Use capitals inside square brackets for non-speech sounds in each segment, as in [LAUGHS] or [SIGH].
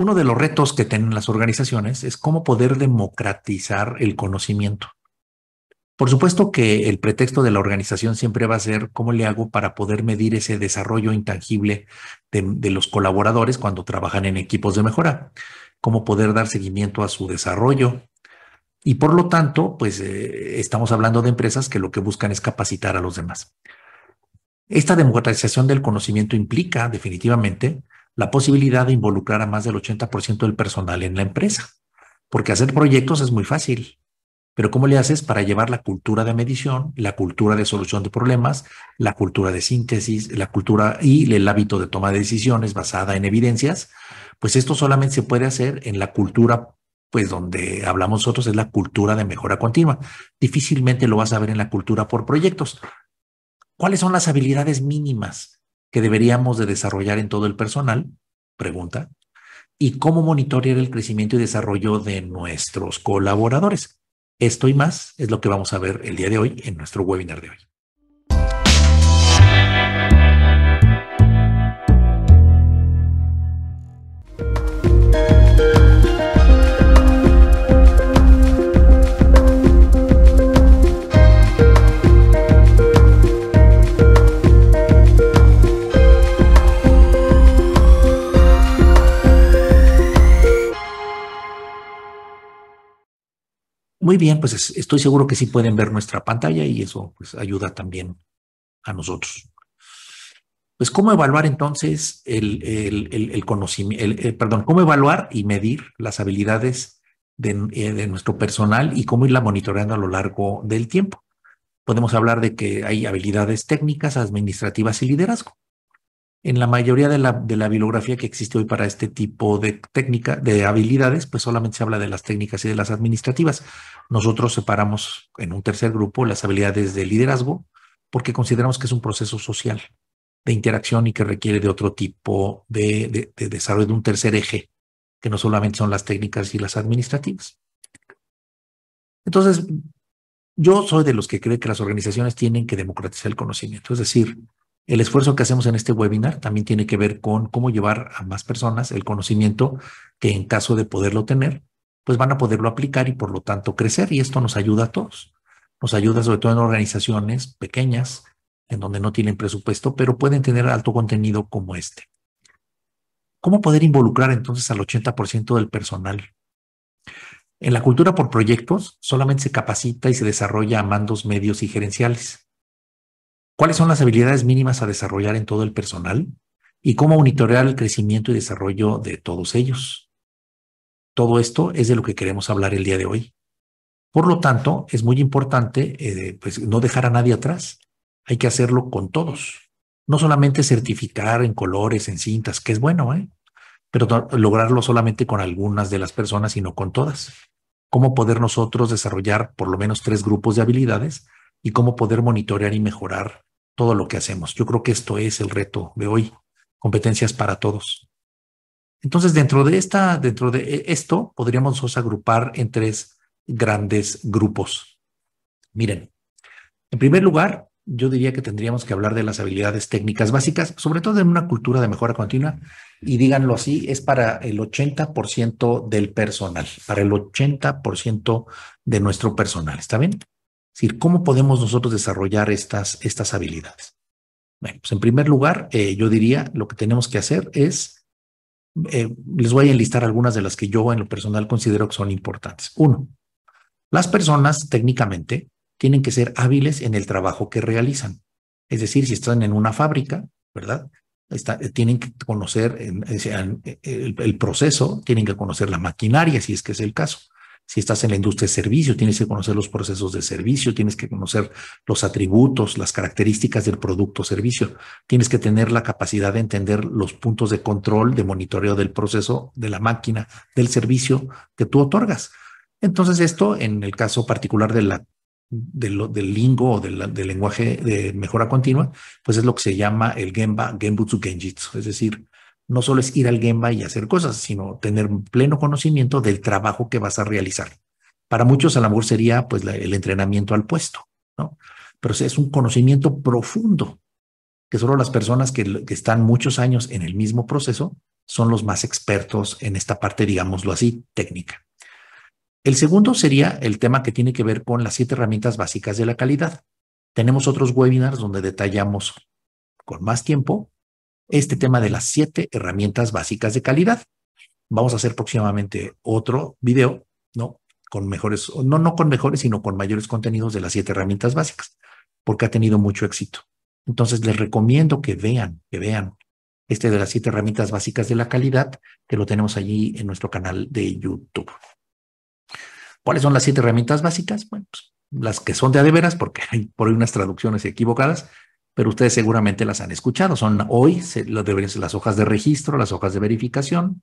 Uno de los retos que tienen las organizaciones es cómo poder democratizar el conocimiento. Por supuesto que el pretexto de la organización siempre va a ser cómo le hago para poder medir ese desarrollo intangible de, los colaboradores cuando trabajan en equipos de mejora, cómo poder dar seguimiento a su desarrollo. Y por lo tanto, pues eh, estamos hablando de empresas que lo que buscan es capacitar a los demás. Esta democratización del conocimiento implica definitivamente la posibilidad de involucrar a más del 80% del personal en la empresa, porque hacer proyectos es muy fácil, pero ¿cómo le haces para llevar la cultura de medición, la cultura de solución de problemas, la cultura de síntesis, la cultura y el hábito de toma de decisiones basada en evidencias? Pues esto solamente se puede hacer en la cultura, pues donde hablamos nosotros es la cultura de mejora continua. Difícilmente lo vas a ver en la cultura por proyectos. ¿Cuáles son las habilidades mínimas? que deberíamos de desarrollar en todo el personal? Pregunta. ¿Y cómo monitorear el crecimiento y desarrollo de nuestros colaboradores? Esto y más es lo que vamos a ver el día de hoy en nuestro webinar de hoy. Muy bien, pues estoy seguro que sí pueden ver nuestra pantalla y eso pues, ayuda también a nosotros. Pues, ¿cómo evaluar entonces el, el, el, conocimiento, eh, perdón, cómo evaluar y medir las habilidades de, eh, de, nuestro personal y cómo irla monitoreando a lo largo del tiempo? Podemos hablar de que hay habilidades técnicas, administrativas y liderazgo en la mayoría de la, de la bibliografía que existe hoy para este tipo de técnica, de habilidades, pues solamente se habla de las técnicas y de las administrativas. Nosotros separamos en un tercer grupo las habilidades de liderazgo porque consideramos que es un proceso social de interacción y que requiere de otro tipo de, de desarrollo, de un tercer eje, que no solamente son las técnicas y las administrativas. Entonces, yo soy de los que cree que las organizaciones tienen que democratizar el conocimiento, es decir, el esfuerzo que hacemos en este webinar también tiene que ver con cómo llevar a más personas el conocimiento que en caso de poderlo tener, pues van a poderlo aplicar y por lo tanto crecer. Y esto nos ayuda a todos. Nos ayuda sobre todo en organizaciones pequeñas, en donde no tienen presupuesto, pero pueden tener alto contenido como este. ¿Cómo poder involucrar entonces al 80% del personal? En la cultura por proyectos solamente se capacita y se desarrolla a mandos medios y gerenciales cuáles son las habilidades mínimas a desarrollar en todo el personal y cómo monitorear el crecimiento y desarrollo de todos ellos. Todo esto es de lo que queremos hablar el día de hoy. Por lo tanto, es muy importante eh, pues, no dejar a nadie atrás. Hay que hacerlo con todos. No solamente certificar en colores, en cintas, que es bueno, ¿eh? pero lograrlo solamente con algunas de las personas sino con todas. Cómo poder nosotros desarrollar por lo menos tres grupos de habilidades y cómo poder monitorear y mejorar todo lo que hacemos. Yo creo que esto es el reto de hoy, competencias para todos. Entonces, dentro de esta, dentro de esto, podríamos os agrupar en tres grandes grupos. Miren, en primer lugar, yo diría que tendríamos que hablar de las habilidades técnicas básicas, sobre todo en una cultura de mejora continua, y díganlo así, es para el 80% del personal, para el 80% de nuestro personal, ¿está bien? Es decir, ¿cómo podemos nosotros desarrollar estas, estas habilidades? Bueno, pues en primer lugar, eh, yo diría lo que tenemos que hacer es, eh, les voy a enlistar algunas de las que yo en lo personal considero que son importantes. Uno, las personas técnicamente tienen que ser hábiles en el trabajo que realizan. Es decir, si están en una fábrica, ¿verdad? Eh, tienen que conocer el, proceso, tienen que conocer la maquinaria, si es que es el caso. Si estás en la industria de servicio, tienes que conocer los procesos de servicio, tienes que conocer los atributos, las características del producto o servicio. Tienes que tener la capacidad de entender los puntos de control, de monitoreo del proceso, de la máquina, del servicio que tú otorgas. Entonces, esto en el caso particular de la, lo, del lingo o del, lenguaje de mejora continua, pues es lo que se llama el Gemba Genbutsu Genjitsu, es decir, no solo es ir al Gemba y hacer cosas, sino tener pleno conocimiento del trabajo que vas a realizar. Para muchos a amor sería pues el entrenamiento al puesto, ¿no? Pero es un conocimiento profundo que solo las personas que están muchos años en el mismo proceso son los más expertos en esta parte, digámoslo así, técnica. El segundo sería el tema que tiene que ver con las siete herramientas básicas de la calidad. Tenemos otros webinars donde detallamos con más tiempo este tema de las siete herramientas básicas de calidad. Vamos a hacer próximamente otro video, ¿no? Con mejores, no, no con mejores, sino con mayores contenidos de las siete herramientas básicas, porque ha tenido mucho éxito. Entonces les recomiendo que vean, que vean este de las siete herramientas básicas de la calidad, que lo tenemos allí en nuestro canal de YouTube. ¿Cuáles son las siete herramientas básicas? Bueno, pues, las que son de adeveras, porque [LAUGHS] hay por ahí unas traducciones equivocadas, pero ustedes seguramente las han escuchado. Son hoy las hojas de registro, las hojas de verificación,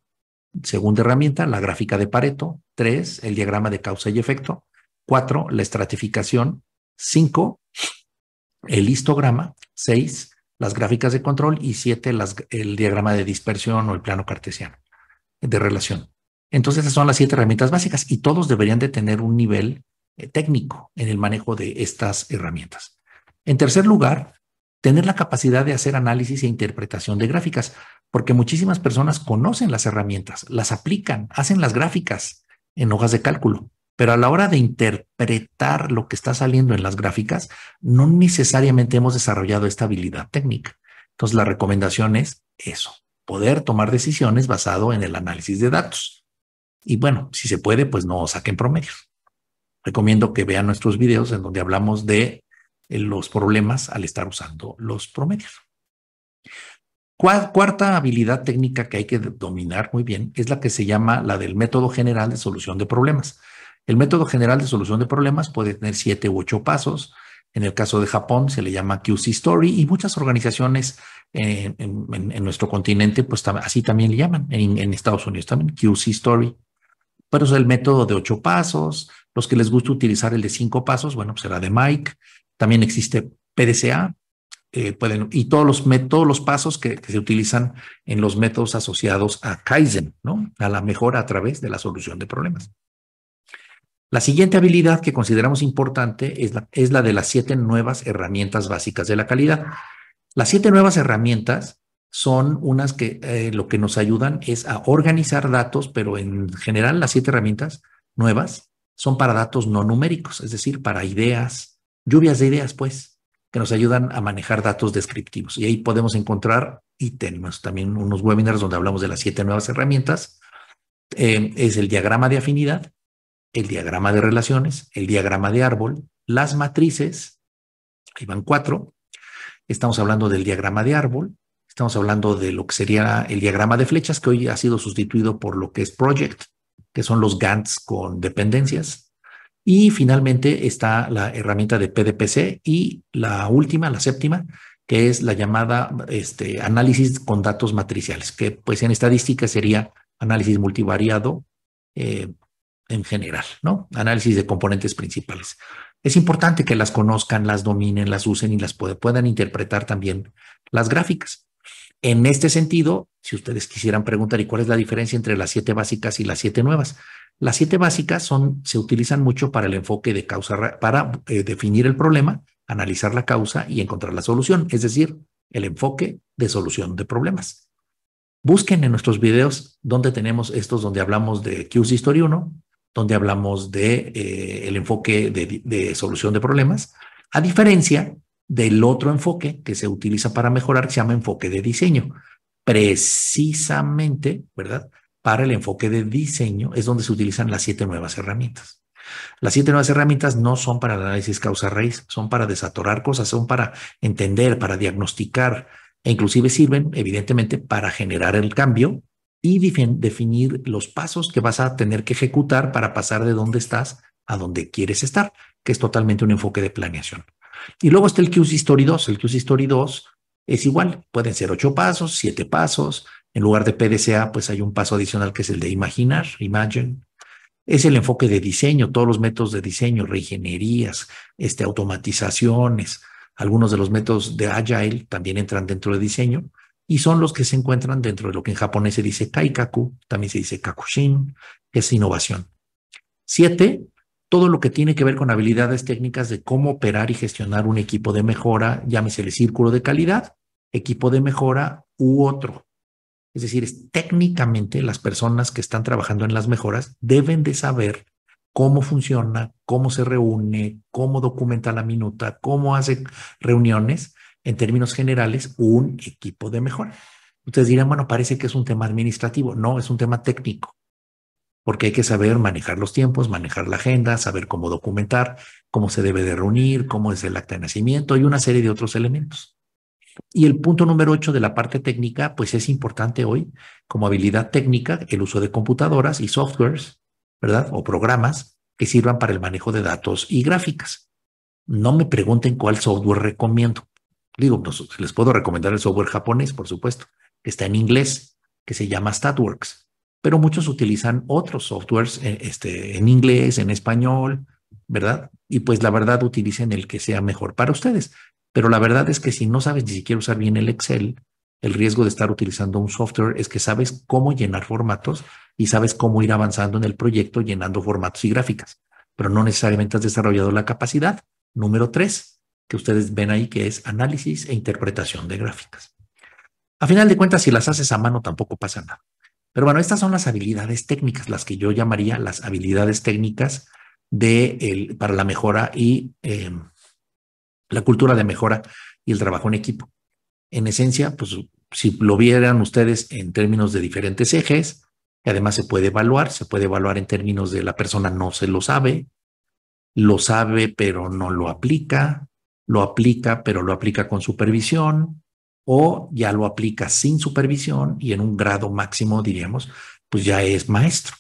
segunda herramienta, la gráfica de Pareto, tres, el diagrama de causa y efecto, cuatro, la estratificación, cinco, el histograma, seis, las gráficas de control y siete, el diagrama de dispersión o el plano cartesiano de relación. Entonces, esas son las siete herramientas básicas y todos deberían de tener un nivel eh, técnico en el manejo de estas herramientas. En tercer lugar, tener la capacidad de hacer análisis e interpretación de gráficas, porque muchísimas personas conocen las herramientas, las aplican, hacen las gráficas en hojas de cálculo, pero a la hora de interpretar lo que está saliendo en las gráficas, no necesariamente hemos desarrollado esta habilidad técnica. Entonces, la recomendación es eso, poder tomar decisiones basado en el análisis de datos. Y bueno, si se puede, pues no saquen promedios. Recomiendo que vean nuestros videos en donde hablamos de eh, los problemas al estar usando los promedios. Cuarta habilidad técnica que hay que dominar muy bien es la que se llama la del método general de solución de problemas. El método general de solución de problemas puede tener siete u ocho pasos. En el caso de Japón se le llama QC Story y muchas organizaciones en, nuestro continente, pues así también le llaman, en, en Estados Unidos también, QC Story. Pero es el método de ocho pasos. Los que les gusta utilizar el de cinco pasos, bueno, pues será de Mike. También existe PDCA, eh, pueden, y todos los, los pasos que, se utilizan en los métodos asociados a Kaizen, ¿no? a la mejora a través de la solución de problemas. La siguiente habilidad que consideramos importante es la, es la de las siete nuevas herramientas básicas de la calidad. Las siete nuevas herramientas son unas que eh, lo que nos ayudan es a organizar datos, pero en general las siete herramientas nuevas son para datos no numéricos, es decir, para ideas, Lluvias de ideas, pues, que nos ayudan a manejar datos descriptivos. Y ahí podemos encontrar, y tenemos también unos webinars donde hablamos de las siete nuevas herramientas, eh, es el diagrama de afinidad, el diagrama de relaciones, el diagrama de árbol, las matrices, ahí van cuatro, estamos hablando del diagrama de árbol, estamos hablando de lo que sería el diagrama de flechas, que hoy ha sido sustituido por lo que es project, que son los GANTs con dependencias, y finalmente está la herramienta de PDPC y la última, la séptima, que es la llamada este, análisis con datos matriciales, que pues en estadística sería análisis multivariado eh, en general, ¿no? Análisis de componentes principales. Es importante que las conozcan, las dominen, las usen y las puedan interpretar también las gráficas. En este sentido, si ustedes quisieran preguntar, ¿y cuál es la diferencia entre las siete básicas y las siete nuevas? Las siete básicas son, se utilizan mucho para el enfoque de causa, para eh, definir el problema, analizar la causa y encontrar la solución, es decir, el enfoque de solución de problemas. Busquen en nuestros videos donde tenemos estos, donde hablamos de QS History 1, donde hablamos de eh, el enfoque de, de solución de problemas, a diferencia del otro enfoque que se utiliza para mejorar, que se llama enfoque de diseño. Precisamente, ¿verdad? Para el enfoque de diseño es donde se utilizan las siete nuevas herramientas. Las siete nuevas herramientas no son para el análisis causa-raíz, son para desatorar cosas, son para entender, para diagnosticar e inclusive sirven evidentemente para generar el cambio y definir los pasos que vas a tener que ejecutar para pasar de donde estás a donde quieres estar, que es totalmente un enfoque de planeación. Y luego está el Q story 2. El QC story 2 es igual, pueden ser ocho pasos, siete pasos. En lugar de PDCA, pues hay un paso adicional que es el de imaginar, imagine. Es el enfoque de diseño, todos los métodos de diseño, reingenierías, este, automatizaciones. Algunos de los métodos de Agile también entran dentro de diseño y son los que se encuentran dentro de lo que en japonés se dice kaikaku, también se dice kakushin, que es innovación. Siete todo lo que tiene que ver con habilidades técnicas de cómo operar y gestionar un equipo de mejora, llámese el círculo de calidad, equipo de mejora u otro. Es decir, es, técnicamente las personas que están trabajando en las mejoras deben de saber cómo funciona, cómo se reúne, cómo documenta la minuta, cómo hace reuniones, en términos generales, un equipo de mejora. Ustedes dirán, bueno, parece que es un tema administrativo. No, es un tema técnico porque hay que saber manejar los tiempos, manejar la agenda, saber cómo documentar, cómo se debe de reunir, cómo es el acta de nacimiento y una serie de otros elementos. Y el punto número ocho de la parte técnica, pues es importante hoy como habilidad técnica el uso de computadoras y softwares, ¿verdad? O programas que sirvan para el manejo de datos y gráficas. No me pregunten cuál software recomiendo. Digo, pues, les puedo recomendar el software japonés, por supuesto, que está en inglés, que se llama StatWorks pero muchos utilizan otros softwares eh, este, en inglés, en español, ¿verdad? Y pues la verdad utilicen el que sea mejor para ustedes. Pero la verdad es que si no sabes ni siquiera usar bien el Excel, el riesgo de estar utilizando un software es que sabes cómo llenar formatos y sabes cómo ir avanzando en el proyecto llenando formatos y gráficas, pero no necesariamente has desarrollado la capacidad. Número tres, que ustedes ven ahí, que es análisis e interpretación de gráficas. A final de cuentas, si las haces a mano, tampoco pasa nada. Pero bueno, estas son las habilidades técnicas, las que yo llamaría las habilidades técnicas de para la mejora y eh, la cultura de mejora y el trabajo en equipo. En esencia, pues si lo vieran ustedes en términos de diferentes ejes, que además se puede evaluar, se puede evaluar en términos de la persona no se lo sabe, lo sabe pero no lo aplica, lo aplica pero lo aplica con supervisión, o ya lo aplica sin supervisión y en un grado máximo, diríamos, pues ya es maestro.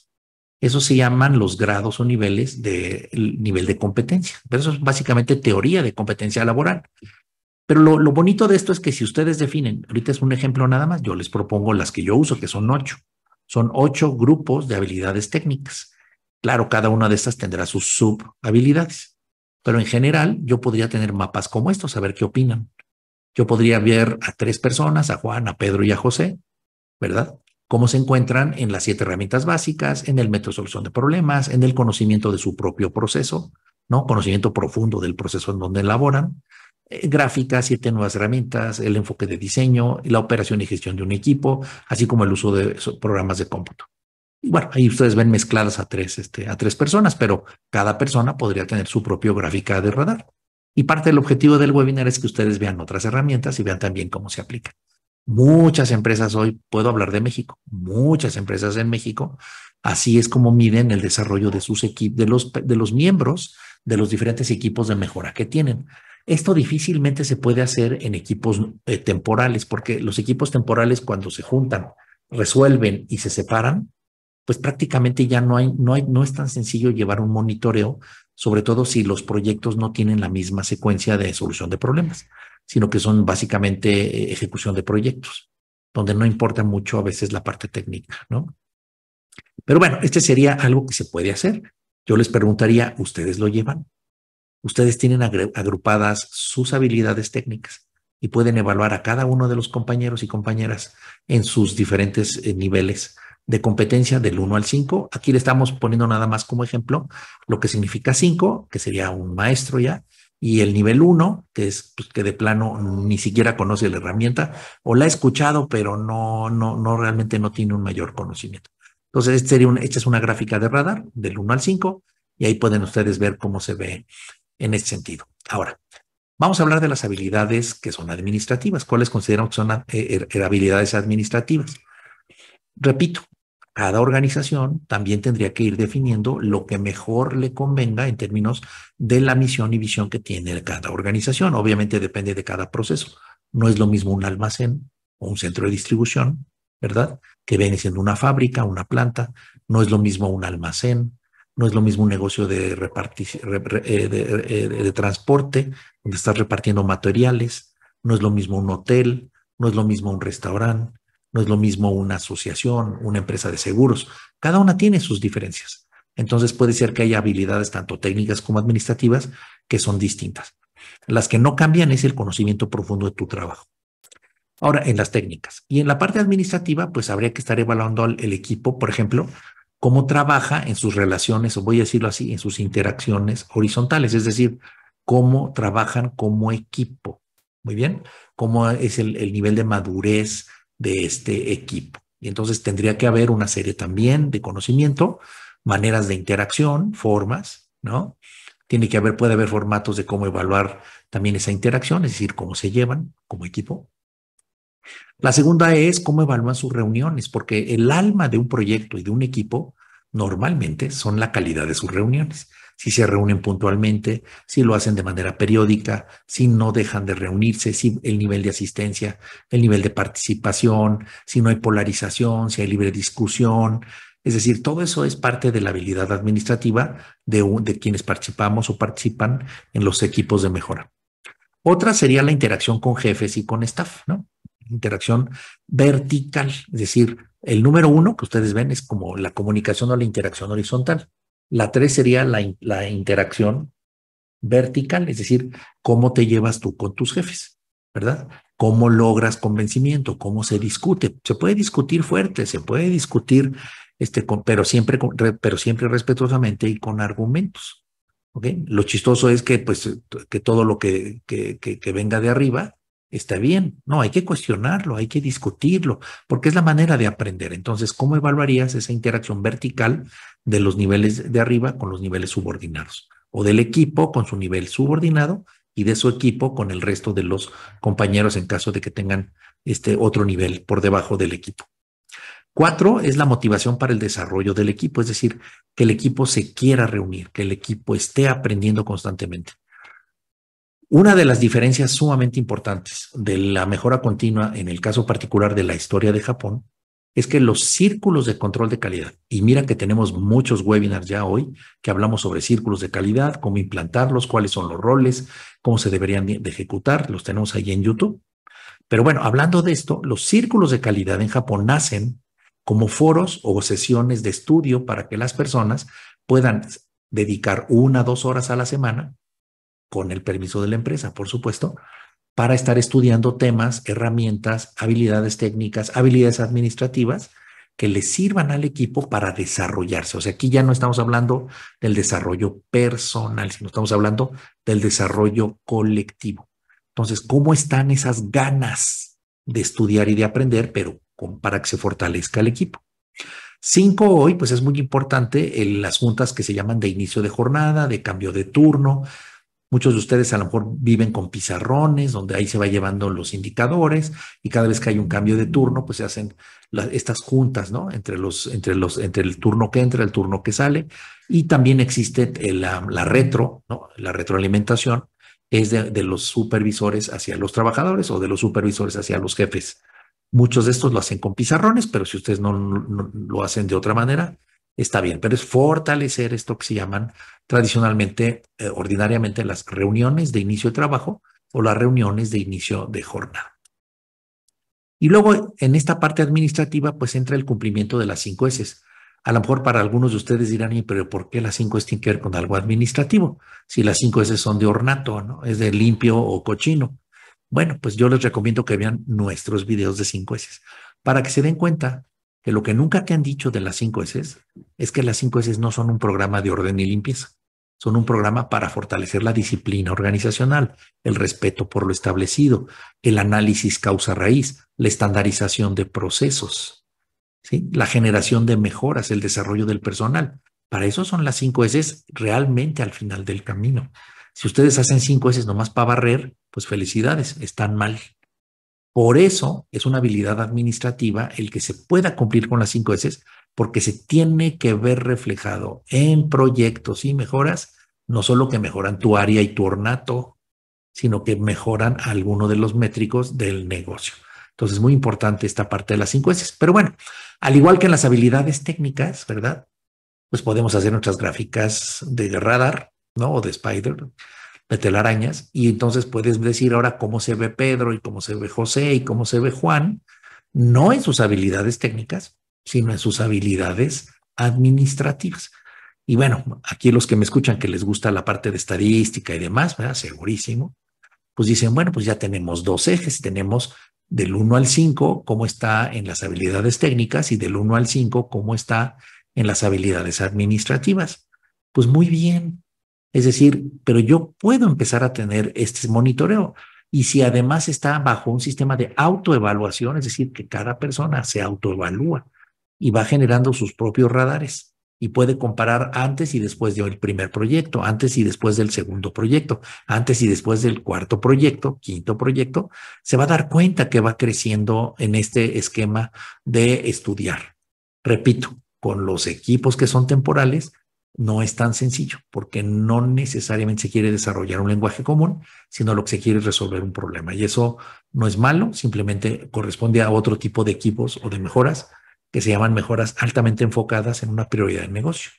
Eso se llaman los grados o niveles de nivel de competencia. Pero eso es básicamente teoría de competencia laboral. Pero lo, lo, bonito de esto es que si ustedes definen, ahorita es un ejemplo nada más, yo les propongo las que yo uso, que son ocho. Son ocho grupos de habilidades técnicas. Claro, cada una de estas tendrá sus subhabilidades, pero en general yo podría tener mapas como estos, a ver qué opinan. Yo podría ver a tres personas, a Juan, a Pedro y a José, ¿verdad? Cómo se encuentran en las siete herramientas básicas, en el método de solución de problemas, en el conocimiento de su propio proceso, ¿no? Conocimiento profundo del proceso en donde elaboran, eh, gráficas, siete nuevas herramientas, el enfoque de diseño, la operación y gestión de un equipo, así como el uso de programas de cómputo. Y bueno, ahí ustedes ven mezcladas a tres, este, a tres personas, pero cada persona podría tener su propio gráfica de radar. Y parte del objetivo del webinar es que ustedes vean otras herramientas y vean también cómo se aplican. Muchas empresas hoy, puedo hablar de México, muchas empresas en México, así es como miden el desarrollo de sus equipos, de los, miembros de los diferentes equipos de mejora que tienen. Esto difícilmente se puede hacer en equipos eh, temporales, porque los equipos temporales cuando se juntan, resuelven y se separan, pues prácticamente ya no es tan sencillo llevar un monitoreo sobre todo si los proyectos no tienen la misma secuencia de solución de problemas, sino que son básicamente eh, ejecución de proyectos, donde no importa mucho a veces la parte técnica, ¿no? Pero bueno, este sería algo que se puede hacer. Yo les preguntaría, ¿ustedes lo llevan? Ustedes tienen agrupadas sus habilidades técnicas y pueden evaluar a cada uno de los compañeros y compañeras en sus diferentes eh, niveles de competencia del 1 al 5. Aquí le estamos poniendo nada más como ejemplo lo que significa 5, que sería un maestro ya, y el nivel 1, que es pues, que de plano ni siquiera conoce la herramienta o la ha escuchado, pero no, no, no realmente no tiene un mayor conocimiento. Entonces, este sería esta es una gráfica de radar del 1 al 5 y ahí pueden ustedes ver cómo se ve en este sentido. Ahora, vamos a hablar de las habilidades que son administrativas. ¿Cuáles consideramos que son eh, habilidades administrativas? Repito, cada organización también tendría que ir definiendo lo que mejor le convenga en términos de la misión y visión que tiene cada organización. Obviamente depende de cada proceso. No es lo mismo un almacén o un centro de distribución, ¿verdad? Que viene siendo una fábrica, una planta. No es lo mismo un almacén. No es lo mismo un negocio de, eh, eh, de, transporte, donde estás repartiendo materiales. No es lo mismo un hotel. No es lo mismo un restaurante no es lo mismo una asociación, una empresa de seguros. Cada una tiene sus diferencias. Entonces puede ser que haya habilidades tanto técnicas como administrativas que son distintas. Las que no cambian es el conocimiento profundo de tu trabajo. Ahora, en las técnicas. Y en la parte administrativa, pues habría que estar evaluando el equipo, por ejemplo, cómo trabaja en sus relaciones, o voy a decirlo así, en sus interacciones horizontales, es decir, cómo trabajan como equipo. Muy bien, cómo es el, el nivel de madurez de este equipo. Y entonces tendría que haber una serie también de conocimiento, maneras de interacción, formas, ¿no? Tiene que haber, puede haber formatos de cómo evaluar también esa interacción, es decir, cómo se llevan como equipo. La segunda es cómo evalúan sus reuniones, porque el alma de un proyecto y de un equipo normalmente son la calidad de sus reuniones si se reúnen puntualmente, si lo hacen de manera periódica, si no dejan de reunirse, si el nivel de asistencia, el nivel de participación, si no hay polarización, si hay libre discusión. Es decir, todo eso es parte de la habilidad administrativa de, de quienes participamos o participan en los equipos de mejora. Otra sería la interacción con jefes y con staff, ¿no? Interacción vertical, es decir, el número uno que ustedes ven es como la comunicación o la interacción horizontal. La tres sería la, interacción vertical, es decir, cómo te llevas tú con tus jefes, ¿verdad? ¿Cómo logras convencimiento? ¿Cómo se discute? Se puede discutir fuerte, se puede discutir, este, pero, siempre, pero siempre respetuosamente y con argumentos. Lo chistoso es que, pues, que todo lo que, que venga de arriba Está bien, no, hay que cuestionarlo, hay que discutirlo, porque es la manera de aprender. Entonces, ¿cómo evaluarías esa interacción vertical de los niveles de arriba con los niveles subordinados? O del equipo con su nivel subordinado y de su equipo con el resto de los compañeros en caso de que tengan este otro nivel por debajo del equipo. Cuatro es la motivación para el desarrollo del equipo, es decir, que el equipo se quiera reunir, que el equipo esté aprendiendo constantemente. Una de las diferencias sumamente importantes de la mejora continua en el caso particular de la historia de Japón es que los círculos de control de calidad, y mira que tenemos muchos webinars ya hoy que hablamos sobre círculos de calidad, cómo implantarlos, cuáles son los roles, cómo se deberían de ejecutar, los tenemos ahí en YouTube. Pero bueno, hablando de esto, los círculos de calidad en Japón nacen como foros o sesiones de estudio para que las personas puedan dedicar una, dos horas a la semana con el permiso de la empresa, por supuesto, para estar estudiando temas, herramientas, habilidades técnicas, habilidades administrativas que le sirvan al equipo para desarrollarse. O sea, aquí ya no estamos hablando del desarrollo personal, sino estamos hablando del desarrollo colectivo. Entonces, ¿cómo están esas ganas de estudiar y de aprender, pero para que se fortalezca el equipo? Cinco hoy, pues es muy importante en eh, las juntas que se llaman de inicio de jornada, de cambio de turno, Muchos de ustedes a lo mejor viven con pizarrones, donde ahí se va llevando los indicadores y cada vez que hay un cambio de turno, pues se hacen estas juntas, ¿no? Entre los, entre los, entre el turno que entra, el turno que sale. Y también existe la, retro, ¿no? La retroalimentación es de, los supervisores hacia los trabajadores o de los supervisores hacia los jefes. Muchos de estos lo hacen con pizarrones, pero si ustedes no, lo hacen de otra manera, está bien, pero es fortalecer esto que se llaman tradicionalmente, eh, ordinariamente, las reuniones de inicio de trabajo o las reuniones de inicio de jornada. Y luego, en esta parte administrativa, pues entra el cumplimiento de las cinco S. A lo mejor para algunos de ustedes dirán, pero ¿por qué las cinco S tienen que ver con algo administrativo? Si las cinco S son de ornato, ¿no? Es de limpio o cochino. Bueno, pues yo les recomiendo que vean nuestros videos de cinco S para que se den cuenta que lo que nunca te han dicho de las cinco S es que las cinco S no son un programa de orden y limpieza, son un programa para fortalecer la disciplina organizacional, el respeto por lo establecido, el análisis causa-raíz, la estandarización de procesos, la generación de mejoras, el desarrollo del personal. Para eso son las cinco S realmente al final del camino. Si ustedes hacen 5 S nomás para barrer, pues felicidades, están mal. Por eso es una habilidad administrativa el que se pueda cumplir con las cinco S, porque se tiene que ver reflejado en proyectos y mejoras, no solo que mejoran tu área y tu ornato, sino que mejoran alguno de los métricos del negocio. Entonces, muy importante esta parte de las cinco S. Pero bueno, al igual que en las habilidades técnicas, ¿verdad? Pues podemos hacer nuestras gráficas de radar, ¿no? O de Spider, de telarañas, y entonces puedes decir ahora cómo se ve Pedro y cómo se ve José y cómo se ve Juan, no en sus habilidades técnicas, sino en sus habilidades administrativas. Y bueno, aquí los que me escuchan que les gusta la parte de estadística y demás, ¿verdad? Segurísimo. Pues dicen, bueno, pues ya tenemos dos ejes, tenemos del 1 al 5 cómo está en las habilidades técnicas y del 1 al 5 cómo está en las habilidades administrativas. Pues muy bien, es decir, pero yo puedo empezar a tener este monitoreo. Y si además está bajo un sistema de autoevaluación, es decir, que cada persona se autoevalúa y va generando sus propios radares y puede comparar antes y después del primer proyecto, antes y después del segundo proyecto, antes y después del cuarto proyecto, quinto proyecto, se va a dar cuenta que va creciendo en este esquema de estudiar. Repito, con los equipos que son temporales, no es tan sencillo, porque no necesariamente se quiere desarrollar un lenguaje común, sino lo que se quiere es resolver un problema. Y eso no es malo, simplemente corresponde a otro tipo de equipos o de mejoras que se llaman mejoras altamente enfocadas en una prioridad de negocio.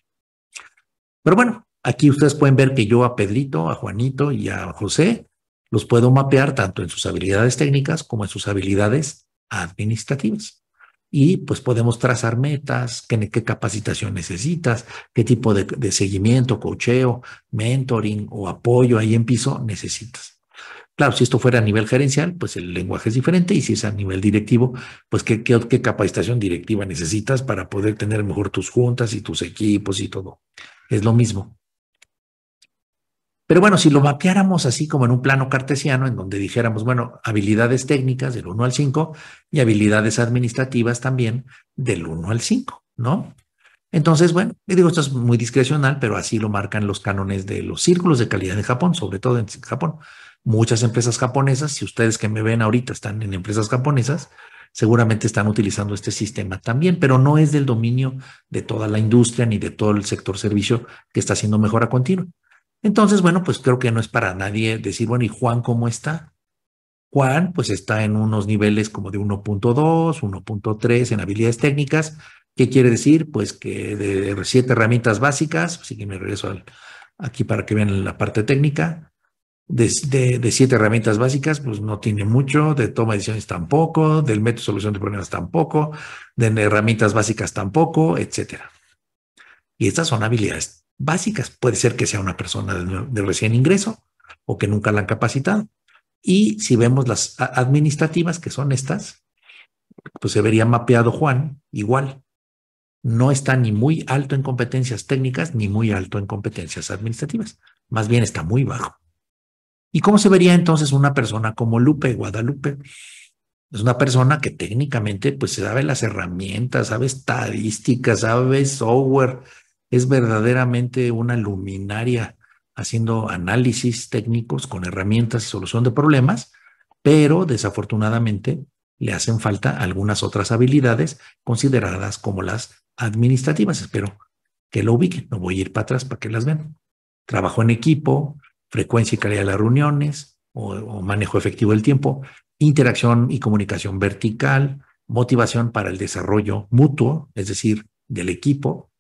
Pero bueno, aquí ustedes pueden ver que yo a Pedrito, a Juanito y a José los puedo mapear tanto en sus habilidades técnicas como en sus habilidades administrativas y pues podemos trazar metas, qué, capacitación necesitas, qué tipo de, seguimiento, cocheo, mentoring o apoyo ahí en piso necesitas. Claro, si esto fuera a nivel gerencial, pues el lenguaje es diferente y si es a nivel directivo, pues qué, qué capacitación directiva necesitas para poder tener mejor tus juntas y tus equipos y todo. Es lo mismo. Pero bueno, si lo mapeáramos así como en un plano cartesiano, en donde dijéramos, bueno, habilidades técnicas del 1 al 5 y habilidades administrativas también del 1 al 5, ¿no? Entonces, bueno, digo, esto es muy discrecional, pero así lo marcan los cánones de los círculos de calidad en Japón, sobre todo en Japón. Muchas empresas japonesas, si ustedes que me ven ahorita están en empresas japonesas, seguramente están utilizando este sistema también, pero no es del dominio de toda la industria ni de todo el sector servicio que está haciendo mejora continua. Entonces, bueno, pues creo que no es para nadie decir, bueno, ¿y Juan cómo está? Juan, pues está en unos niveles como de 1.2, 1.3 en habilidades técnicas. ¿Qué quiere decir? Pues que de siete herramientas básicas, así pues, que me regreso aquí para que vean la parte técnica, de, siete herramientas básicas, pues no tiene mucho, de toma de decisiones tampoco, del método de solución de problemas tampoco, de herramientas básicas tampoco, etcétera. Y estas son habilidades básicas. Puede ser que sea una persona de, recién ingreso o que nunca la han capacitado. Y si vemos las administrativas, que son estas, pues se vería mapeado Juan igual. No está ni muy alto en competencias técnicas ni muy alto en competencias administrativas. Más bien está muy bajo. ¿Y cómo se vería entonces una persona como Lupe, Guadalupe? Es una persona que técnicamente pues sabe las herramientas, sabe estadísticas, sabe software, es verdaderamente una luminaria haciendo análisis técnicos con herramientas y solución de problemas, pero desafortunadamente le hacen falta algunas otras habilidades consideradas como las administrativas. Espero que lo ubiquen, no voy a ir para atrás para que las vean. Trabajo en equipo, frecuencia y calidad de las reuniones o, o manejo efectivo del tiempo, interacción y comunicación vertical, motivación para el desarrollo mutuo, es decir, del equipo,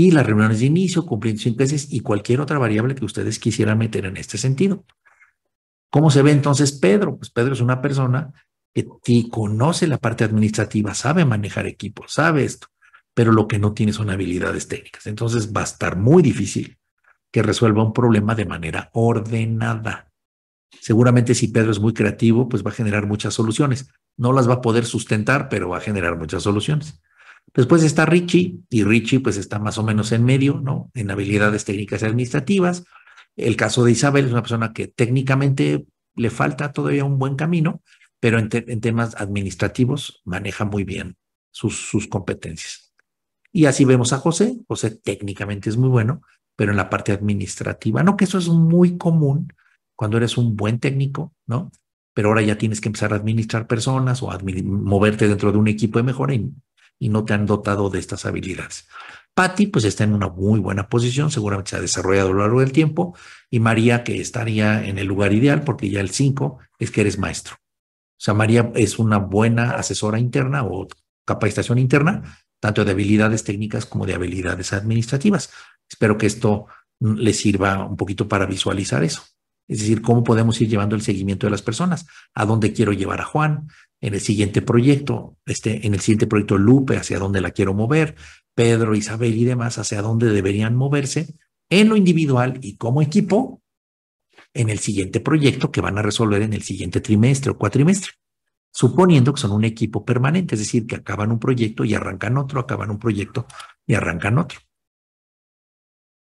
y las reuniones de inicio, cumplimiento de intereses y cualquier otra variable que ustedes quisieran meter en este sentido. ¿Cómo se ve entonces Pedro? Pues Pedro es una persona que conoce la parte administrativa, sabe manejar equipos, sabe esto, pero lo que no tiene son habilidades técnicas. Entonces va a estar muy difícil que resuelva un problema de manera ordenada. Seguramente si Pedro es muy creativo, pues va a generar muchas soluciones. No las va a poder sustentar, pero va a generar muchas soluciones. Después está Richie, y Richie pues está más o menos en medio, ¿no? En habilidades técnicas y administrativas. El caso de Isabel es una persona que técnicamente le falta todavía un buen camino, pero en, temas administrativos maneja muy bien sus, sus competencias. Y así vemos a José. José técnicamente es muy bueno, pero en la parte administrativa, no que eso es muy común cuando eres un buen técnico, ¿no? Pero ahora ya tienes que empezar a administrar personas o moverte dentro de un equipo de mejora y y no te han dotado de estas habilidades. Patty, pues está en una muy buena posición, seguramente se ha desarrollado a lo largo del tiempo, y María, que estaría en el lugar ideal, porque ya el 5 es que eres maestro. O sea, María es una buena asesora interna o capacitación interna, tanto de habilidades técnicas como de habilidades administrativas. Espero que esto le sirva un poquito para visualizar eso. Es decir, cómo podemos ir llevando el seguimiento de las personas, a dónde quiero llevar a Juan, en el siguiente proyecto, este, en el siguiente proyecto Lupe, hacia dónde la quiero mover, Pedro, Isabel y demás, hacia dónde deberían moverse en lo individual y como equipo en el siguiente proyecto que van a resolver en el siguiente trimestre o cuatrimestre, suponiendo que son un equipo permanente, es decir, que acaban un proyecto y arrancan otro, acaban un proyecto y arrancan otro.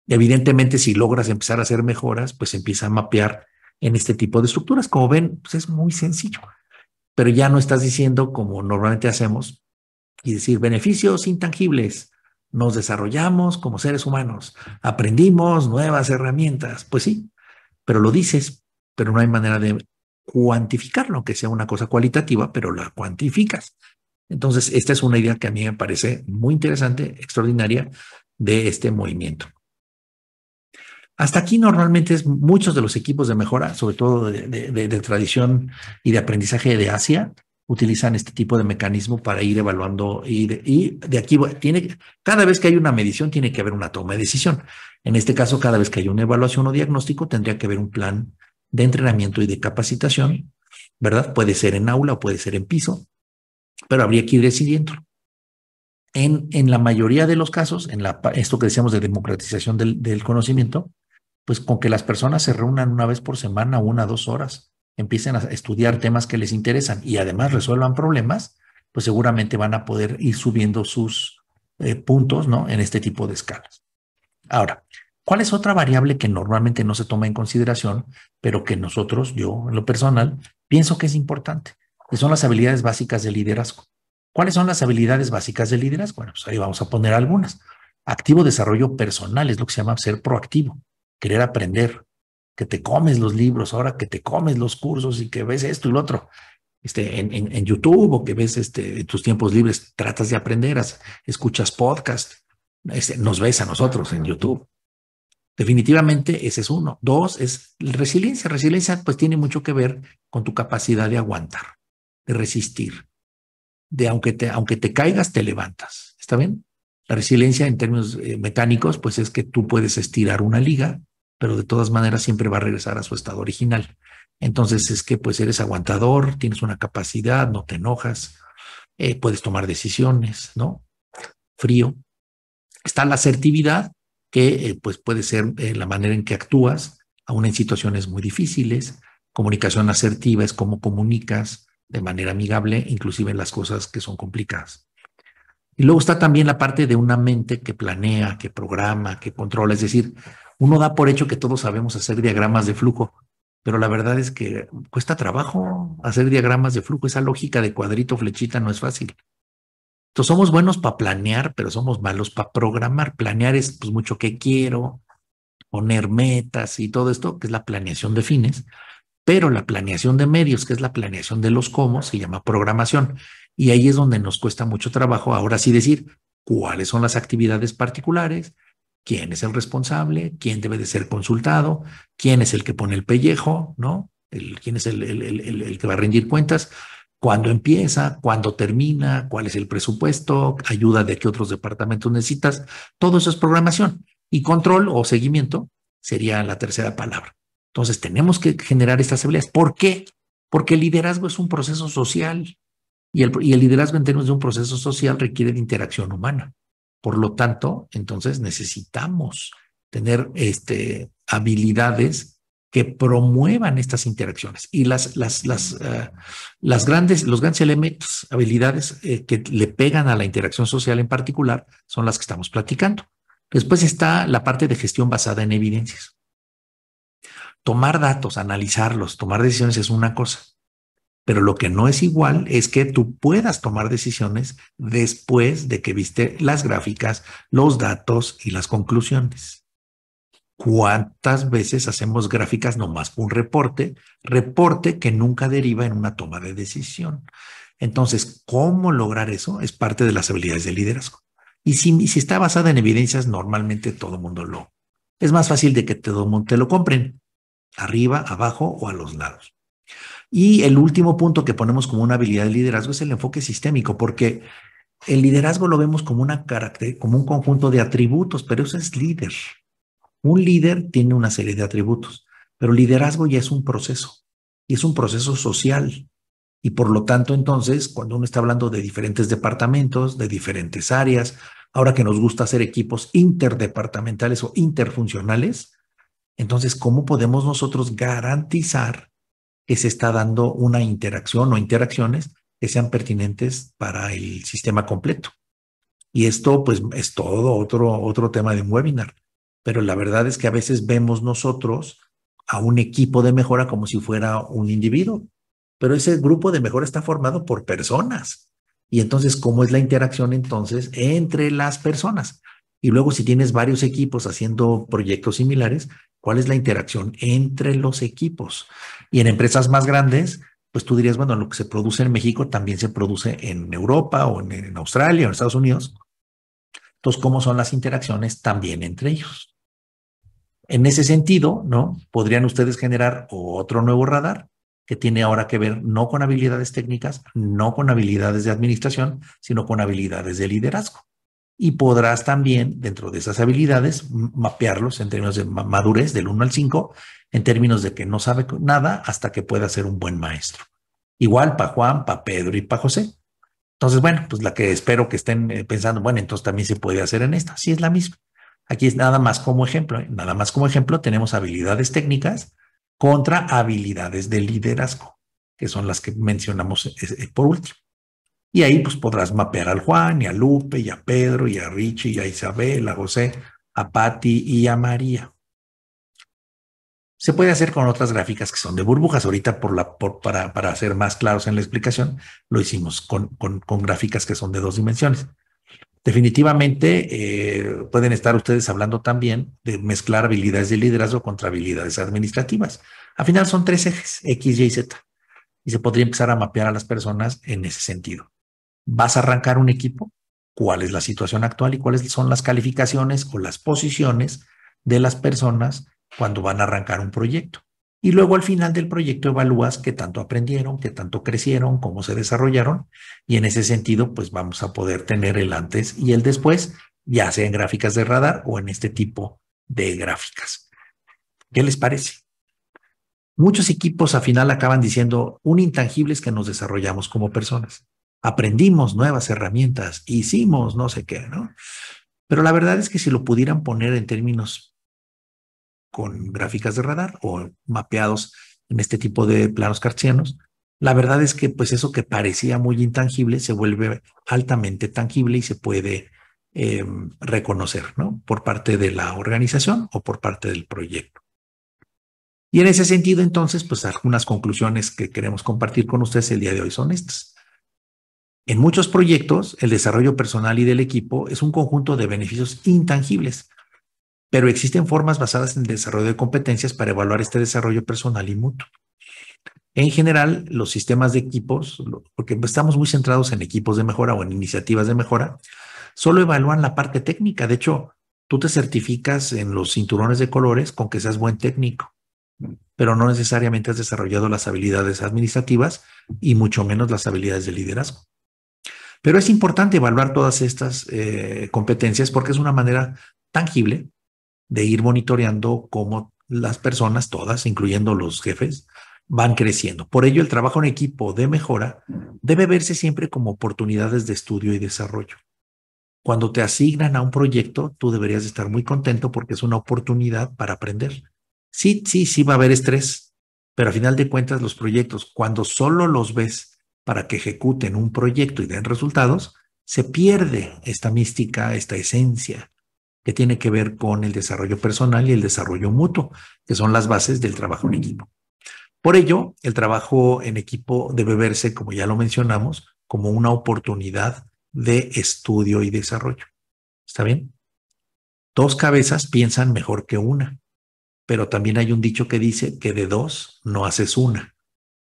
Evidentemente, si logras empezar a hacer mejoras, pues empieza a mapear en este tipo de estructuras. Como ven, pues es muy sencillo pero ya no estás diciendo como normalmente hacemos y decir beneficios intangibles. Nos desarrollamos como seres humanos, aprendimos nuevas herramientas, pues sí, pero lo dices, pero no hay manera de cuantificarlo, que sea una cosa cualitativa, pero la cuantificas. Entonces, esta es una idea que a mí me parece muy interesante, extraordinaria, de este movimiento. Hasta aquí normalmente es muchos de los equipos de mejora, sobre todo de, tradición y de aprendizaje de Asia, utilizan este tipo de mecanismo para ir evaluando y de, aquí tiene cada vez que hay una medición tiene que haber una toma de decisión. En este caso, cada vez que hay una evaluación o diagnóstico tendría que haber un plan de entrenamiento y de capacitación, ¿verdad? Puede ser en aula o puede ser en piso, pero habría que ir decidiendo. En, en la mayoría de los casos, en la, esto que decíamos de democratización del conocimiento, pues con que las personas se reúnan una vez por semana, una, dos horas, empiecen a estudiar temas que les interesan y además resuelvan problemas, pues seguramente van a poder ir subiendo sus eh, puntos ¿no? en este tipo de escalas. Ahora, ¿cuál es otra variable que normalmente no se toma en consideración, pero que nosotros, yo en lo personal, pienso que es importante? Que son las habilidades básicas de liderazgo. ¿Cuáles son las habilidades básicas de liderazgo? Bueno, pues ahí vamos a poner algunas. Activo desarrollo personal es lo que se llama ser proactivo querer aprender, que te comes los libros ahora, que te comes los cursos y que ves esto y lo otro. Este, en, en, YouTube o que ves este, en tus tiempos libres, tratas de aprender, escuchas podcast, este, nos ves a nosotros en YouTube. Definitivamente ese es uno. Dos es resiliencia. Resiliencia pues tiene mucho que ver con tu capacidad de aguantar, de resistir, de aunque te, aunque te caigas, te levantas. ¿Está bien? La resiliencia en términos eh, mecánicos pues es que tú puedes estirar una liga pero de todas maneras siempre va a regresar a su estado original. Entonces es que pues eres aguantador, tienes una capacidad, no te enojas, eh, puedes tomar decisiones, ¿no? Frío. Está la asertividad, que eh, pues puede ser eh, la manera en que actúas, aún en situaciones muy difíciles. Comunicación asertiva es cómo comunicas de manera amigable, inclusive en las cosas que son complicadas. Y luego está también la parte de una mente que planea, que programa, que controla, es decir, uno da por hecho que todos sabemos hacer diagramas de flujo, pero la verdad es que cuesta trabajo hacer diagramas de flujo. Esa lógica de cuadrito, flechita no es fácil. Entonces somos buenos para planear, pero somos malos para programar. Planear es pues, mucho que quiero, poner metas y todo esto, que es la planeación de fines, pero la planeación de medios, que es la planeación de los cómo, se llama programación. Y ahí es donde nos cuesta mucho trabajo ahora sí decir cuáles son las actividades particulares, quién es el responsable, quién debe de ser consultado, quién es el que pone el pellejo, ¿no? El, quién es el, el, que va a rendir cuentas, cuándo empieza, cuándo termina, cuál es el presupuesto, ayuda de qué otros departamentos necesitas. Todo eso es programación. Y control o seguimiento sería la tercera palabra. Entonces tenemos que generar estas habilidades. ¿Por qué? Porque el liderazgo es un proceso social y el, y el liderazgo en términos de un proceso social requiere de interacción humana. Por lo tanto, entonces necesitamos tener este, habilidades que promuevan estas interacciones y las, eh, grandes, los grandes elementos, habilidades eh, que le pegan a la interacción social en particular son las que estamos platicando. Después está la parte de gestión basada en evidencias. Tomar datos, analizarlos, tomar decisiones es una cosa. Pero lo que no es igual es que tú puedas tomar decisiones después de que viste las gráficas, los datos y las conclusiones. ¿Cuántas veces hacemos gráficas nomás por un reporte? Reporte que nunca deriva en una toma de decisión. Entonces, ¿cómo lograr eso? Es parte de las habilidades de liderazgo. Y si, si está basada en evidencias, normalmente todo el mundo lo. Es más fácil de que todo el mundo te lo compren, arriba, abajo o a los lados. Y el último punto que ponemos como una habilidad de liderazgo es el enfoque sistémico, porque el liderazgo lo vemos como, una como un conjunto de atributos, pero eso es líder. Un líder tiene una serie de atributos, pero liderazgo ya es un proceso y es un proceso social. Y por lo tanto, entonces, cuando uno está hablando de diferentes departamentos, de diferentes áreas, ahora que nos gusta hacer equipos interdepartamentales o interfuncionales, entonces, ¿cómo podemos nosotros garantizar que se está dando una interacción o interacciones que sean pertinentes para el sistema completo. Y esto pues es todo otro, otro tema de un webinar. Pero la verdad es que a veces vemos nosotros a un equipo de mejora como si fuera un individuo. Pero ese grupo de mejora está formado por personas. Y entonces, ¿cómo es la interacción entonces entre las personas? Y luego, si tienes varios equipos haciendo proyectos similares, ¿cuál es la interacción entre los equipos? Y en empresas más grandes, pues tú dirías, bueno, lo que se produce en México también se produce en Europa o en, Australia o en Estados Unidos. Entonces, ¿cómo son las interacciones también entre ellos? En ese sentido, ¿no? Podrían ustedes generar otro nuevo radar que tiene ahora que ver no con habilidades técnicas, no con habilidades de administración, sino con habilidades de liderazgo y podrás también, dentro de esas habilidades, mapearlos en términos de madurez del 1 al 5, en términos de que no sabe nada hasta que pueda ser un buen maestro. Igual para Juan, para Pedro y para José. Entonces, bueno, pues la que espero que estén eh, pensando, bueno, entonces también se puede hacer en esta, sí es la misma. Aquí es nada más como ejemplo, ¿eh? nada más como ejemplo tenemos habilidades técnicas contra habilidades de liderazgo, que son las que mencionamos eh, por último. Y ahí pues podrás mapear al Juan y a Lupe y a Pedro y a Richie y a Isabel, a José, a Patti y a María. Se puede hacer con otras gráficas que son de burbujas. Ahorita por la, para, para, ser más claros en la explicación, lo hicimos con, gráficas que son de dos dimensiones. Definitivamente eh, pueden estar ustedes hablando también de mezclar habilidades de liderazgo contra habilidades administrativas. Al final son tres ejes, X, Y y Z. Y se podría empezar a mapear a las personas en ese sentido vas a arrancar un equipo, cuál es la situación actual y cuáles son las calificaciones o las posiciones de las personas cuando van a arrancar un proyecto. Y luego al final del proyecto evalúas qué tanto aprendieron, qué tanto crecieron, cómo se desarrollaron. Y en ese sentido, pues vamos a poder tener el antes y el después, ya sea en gráficas de radar o en este tipo de gráficas. ¿Qué les parece? Muchos equipos al final acaban diciendo un intangible es que nos desarrollamos como personas aprendimos nuevas herramientas, hicimos no sé qué, ¿no? Pero la verdad es que si lo pudieran poner en términos con gráficas de radar o mapeados en este tipo de planos cartesianos, la verdad es que pues eso que parecía muy intangible se vuelve altamente tangible y se puede em, reconocer, ¿no? Por parte de la organización o por parte del proyecto. Y en ese sentido, entonces, pues algunas conclusiones que queremos compartir con ustedes el día de hoy son estas. En muchos proyectos, el desarrollo personal y del equipo es un conjunto de beneficios intangibles, pero existen formas basadas en el desarrollo de competencias para evaluar este desarrollo personal y mutuo. En general, los sistemas de equipos, porque estamos muy centrados en equipos de mejora o en iniciativas de mejora, solo evalúan la parte técnica. De hecho, tú te certificas en los cinturones de colores con que seas buen técnico, pero no necesariamente has desarrollado las habilidades administrativas y mucho menos las habilidades de liderazgo. Pero es importante evaluar todas estas eh, competencias porque es una manera tangible de ir monitoreando cómo las personas, todas, incluyendo los jefes, van creciendo. Por ello, el trabajo en equipo de mejora debe verse siempre como oportunidades de estudio y desarrollo. Cuando te asignan a un proyecto, tú deberías estar muy contento porque es una oportunidad para aprender. Sí, sí, sí va a haber estrés, pero a final de cuentas los proyectos, cuando solo los ves para que ejecuten un proyecto y den resultados, se pierde esta mística, esta esencia que tiene que ver con el desarrollo personal y el desarrollo mutuo, que son las bases del trabajo en equipo. Por ello, el trabajo en equipo debe verse, como ya lo mencionamos, como una oportunidad de estudio y desarrollo. ¿Está bien? Dos cabezas piensan mejor que una, pero también hay un dicho que dice que de dos no haces una.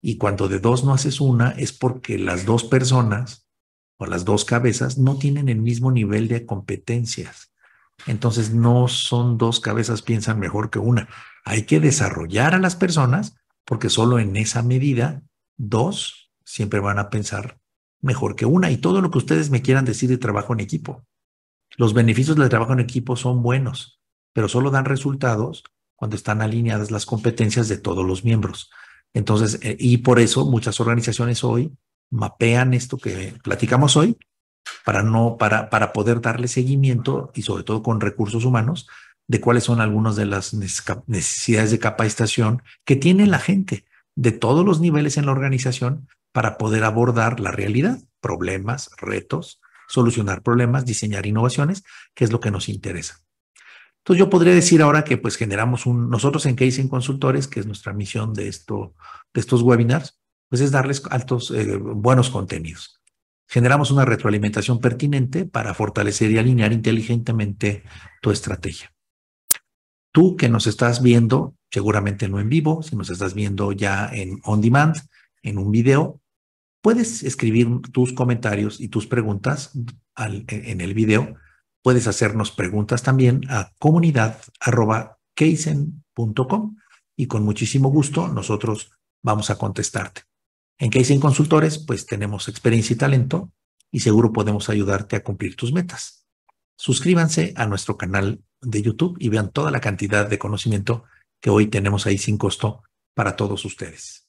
Y cuando de dos no haces una es porque las dos personas o las dos cabezas no tienen el mismo nivel de competencias. Entonces no son dos cabezas piensan mejor que una. Hay que desarrollar a las personas porque solo en esa medida dos siempre van a pensar mejor que una. Y todo lo que ustedes me quieran decir de trabajo en equipo. Los beneficios del trabajo en equipo son buenos, pero solo dan resultados cuando están alineadas las competencias de todos los miembros. Entonces, eh, y por eso muchas organizaciones hoy mapean esto que platicamos hoy para no para para poder darle seguimiento y sobre todo con recursos humanos de cuáles son algunas de las necesidades de capacitación que tiene la gente de todos los niveles en la organización para poder abordar la realidad, problemas, retos, solucionar problemas, diseñar innovaciones, que es lo que nos interesa. Entonces yo podría decir ahora que pues generamos un, nosotros en Casing Consultores, que es nuestra misión de, esto, de estos webinars, pues es darles altos, eh, buenos contenidos. Generamos una retroalimentación pertinente para fortalecer y alinear inteligentemente tu estrategia. Tú que nos estás viendo, seguramente no en vivo, si nos estás viendo ya en on demand, en un video, puedes escribir tus comentarios y tus preguntas en el video Puedes hacernos preguntas también a comunidad.keisen.com y con muchísimo gusto nosotros vamos a contestarte. En Keisen Consultores, pues tenemos experiencia y talento y seguro podemos ayudarte a cumplir tus metas. Suscríbanse a nuestro canal de YouTube y vean toda la cantidad de conocimiento que hoy tenemos ahí sin costo para todos ustedes.